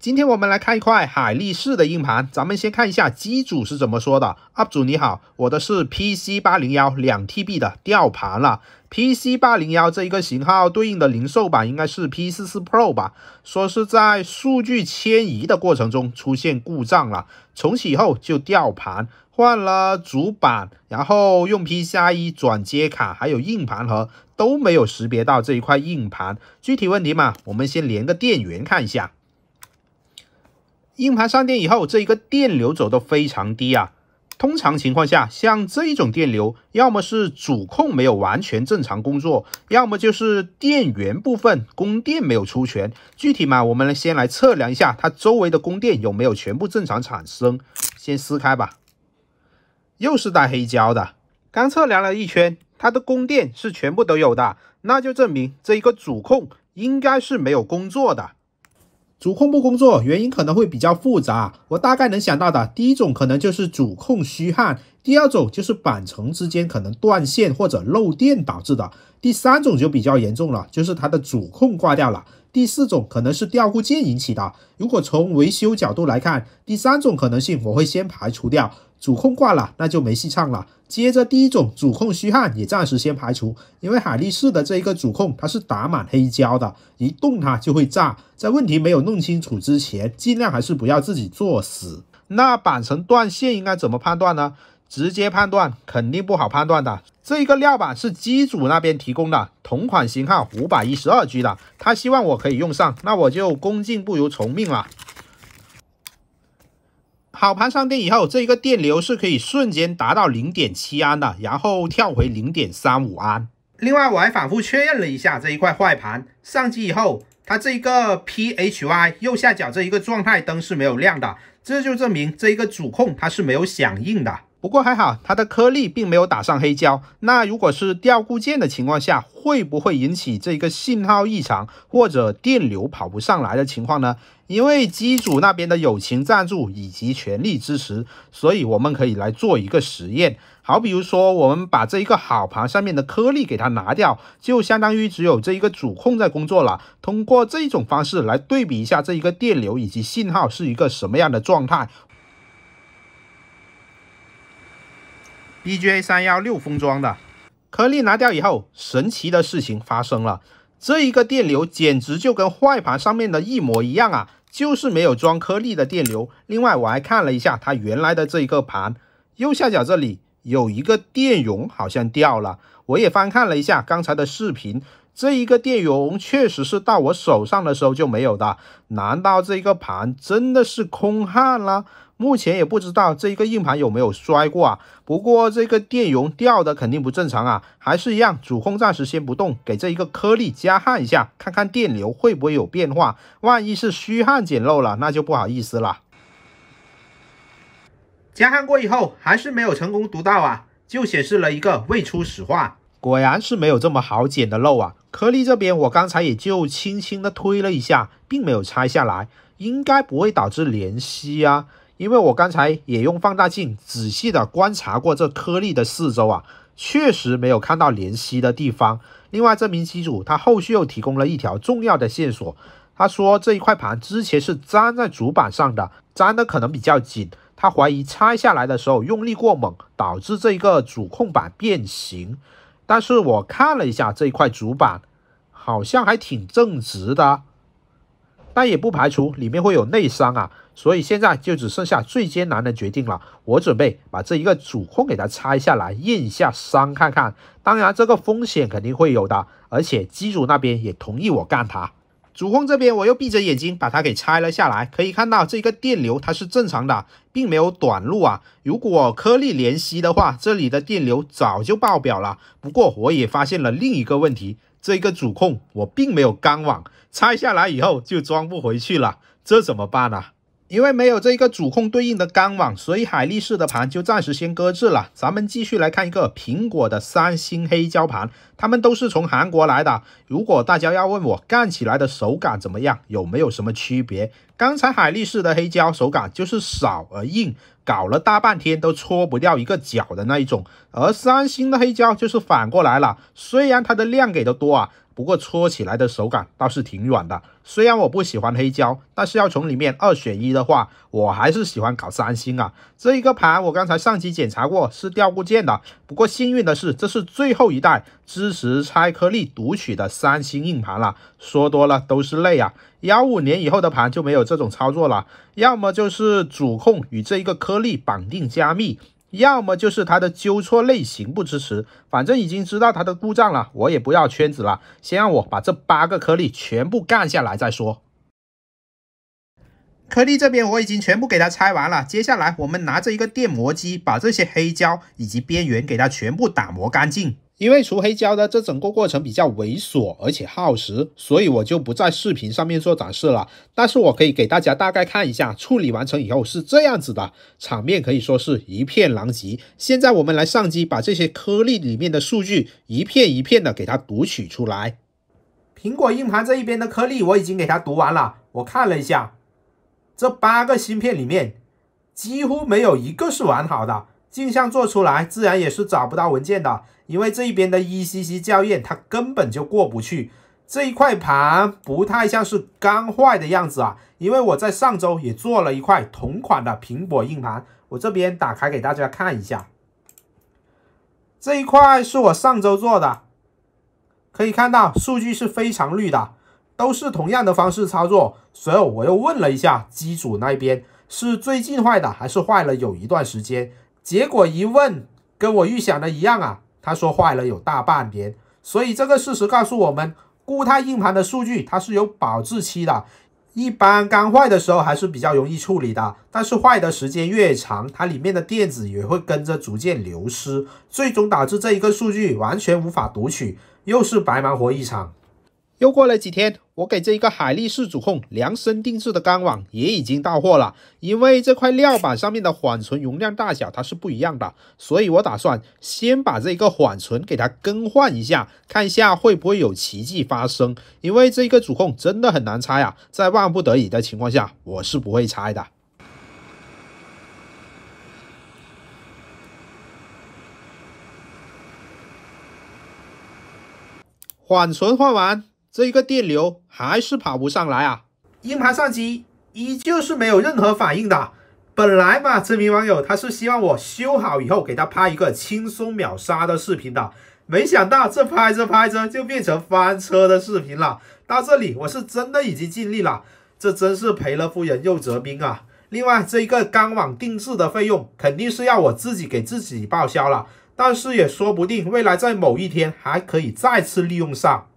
今天我们来看一块海力士的硬盘。咱们先看一下机主是怎么说的。UP 主你好，我的是 PC 八零幺两 TB 的掉盘了。PC 八零幺这一个型号对应的零售版应该是 P 四四 Pro 吧？说是在数据迁移的过程中出现故障了，重启后就掉盘，换了主板，然后用 PCI e 转接卡还有硬盘盒都没有识别到这一块硬盘。具体问题嘛，我们先连个电源看一下。硬盘上电以后，这一个电流走的非常低啊。通常情况下，像这一种电流，要么是主控没有完全正常工作，要么就是电源部分供电没有出全。具体嘛，我们来先来测量一下它周围的供电有没有全部正常产生。先撕开吧，又是带黑胶的。刚测量了一圈，它的供电是全部都有的，那就证明这一个主控应该是没有工作的。主控不工作，原因可能会比较复杂。我大概能想到的第一种可能就是主控虚焊，第二种就是板层之间可能断线或者漏电导致的，第三种就比较严重了，就是它的主控挂掉了。第四种可能是调固件引起的。如果从维修角度来看，第三种可能性我会先排除掉。主控挂了，那就没戏唱了。接着第一种主控虚焊也暂时先排除，因为海力士的这一个主控它是打满黑胶的，一动它就会炸。在问题没有弄清楚之前，尽量还是不要自己作死。那板层断线应该怎么判断呢？直接判断肯定不好判断的。这一个料板是机主那边提供的，同款型号五百一十二 G 的，他希望我可以用上，那我就恭敬不如从命了。好盘上电以后，这一个电流是可以瞬间达到零点七安的，然后跳回零点三五安。另外，我还反复确认了一下这一块坏盘上机以后，它这一个 PHY 右下角这一个状态灯是没有亮的，这就证明这一个主控它是没有响应的。不过还好，它的颗粒并没有打上黑胶。那如果是掉固件的情况下，会不会引起这个信号异常或者电流跑不上来的情况呢？因为机主那边的友情赞助以及全力支持，所以我们可以来做一个实验。好，比如说我们把这一个好盘上面的颗粒给它拿掉，就相当于只有这一个主控在工作了。通过这一种方式来对比一下这一个电流以及信号是一个什么样的状态。BGA 三幺六封装的颗粒拿掉以后，神奇的事情发生了，这一个电流简直就跟坏盘上面的一模一样啊，就是没有装颗粒的电流。另外，我还看了一下它原来的这一个盘，右下角这里有一个电容好像掉了，我也翻看了一下刚才的视频。这一个电容确实是到我手上的时候就没有的，难道这个盘真的是空焊了？目前也不知道这一个硬盘有没有摔过啊。不过这个电容掉的肯定不正常啊，还是一样，主控暂时先不动，给这一个颗粒加焊一下，看看电流会不会有变化。万一是虚焊捡漏了，那就不好意思了。加焊过以后还是没有成功读到啊，就显示了一个未初始化，果然是没有这么好捡的漏啊。颗粒这边，我刚才也就轻轻的推了一下，并没有拆下来，应该不会导致连吸啊。因为我刚才也用放大镜仔细的观察过这颗粒的四周啊，确实没有看到连吸的地方。另外，这名机主他后续又提供了一条重要的线索，他说这一块盘之前是粘在主板上的，粘的可能比较紧，他怀疑拆下来的时候用力过猛，导致这一个主控板变形。但是我看了一下这一块主板，好像还挺正直的，但也不排除里面会有内伤啊。所以现在就只剩下最艰难的决定了，我准备把这一个主控给它拆下来验一下伤看看。当然这个风险肯定会有的，而且机主那边也同意我干他。主控这边，我又闭着眼睛把它给拆了下来，可以看到这个电流它是正常的，并没有短路啊。如果颗粒连吸的话，这里的电流早就爆表了。不过我也发现了另一个问题，这个主控我并没有钢网，拆下来以后就装不回去了，这怎么办呢？因为没有这个主控对应的钢网，所以海力士的盘就暂时先搁置了。咱们继续来看一个苹果的三星黑胶盘，他们都是从韩国来的。如果大家要问我干起来的手感怎么样，有没有什么区别？刚才海力士的黑胶手感就是少而硬，搞了大半天都搓不掉一个角的那一种，而三星的黑胶就是反过来了，虽然它的量给的多啊。不过搓起来的手感倒是挺软的，虽然我不喜欢黑胶，但是要从里面二选一的话，我还是喜欢搞三星啊。这一个盘我刚才上机检查过，是掉固件的。不过幸运的是，这是最后一代支持拆颗粒读取的三星硬盘了。说多了都是泪啊！幺五年以后的盘就没有这种操作了，要么就是主控与这一个颗粒绑定加密。要么就是它的纠错类型不支持，反正已经知道它的故障了，我也不要圈子了，先让我把这八个颗粒全部干下来再说。颗粒这边我已经全部给它拆完了，接下来我们拿着一个电磨机，把这些黑胶以及边缘给它全部打磨干净。因为除黑胶的这整个过程比较猥琐，而且耗时，所以我就不在视频上面做展示了。但是我可以给大家大概看一下，处理完成以后是这样子的，场面可以说是一片狼藉。现在我们来上机，把这些颗粒里面的数据一片一片的给它读取出来。苹果硬盘这一边的颗粒我已经给它读完了，我看了一下，这八个芯片里面几乎没有一个是完好的。镜像做出来，自然也是找不到文件的，因为这一边的 ECC 校验它根本就过不去。这一块盘不太像是刚坏的样子啊，因为我在上周也做了一块同款的苹果硬盘，我这边打开给大家看一下。这一块是我上周做的，可以看到数据是非常绿的，都是同样的方式操作。所以我又问了一下机主那边，是最近坏的，还是坏了有一段时间？结果一问，跟我预想的一样啊，他说坏了有大半年。所以这个事实告诉我们，固态硬盘的数据它是有保质期的。一般刚坏的时候还是比较容易处理的，但是坏的时间越长，它里面的电子也会跟着逐渐流失，最终导致这一个数据完全无法读取，又是白忙活一场。又过了几天，我给这一个海力士主控量身定制的钢网也已经到货了。因为这块料板上面的缓存容量大小它是不一样的，所以我打算先把这一个缓存给它更换一下，看一下会不会有奇迹发生。因为这个主控真的很难拆啊，在万不得已的情况下，我是不会拆的。缓存换完。这一个电流还是跑不上来啊！硬盘上机依旧是没有任何反应的。本来嘛，这名网友他是希望我修好以后给他拍一个轻松秒杀的视频的，没想到这拍着拍着就变成翻车的视频了。到这里，我是真的已经尽力了，这真是赔了夫人又折兵啊！另外，这一个钢网定制的费用肯定是要我自己给自己报销了，但是也说不定未来在某一天还可以再次利用上。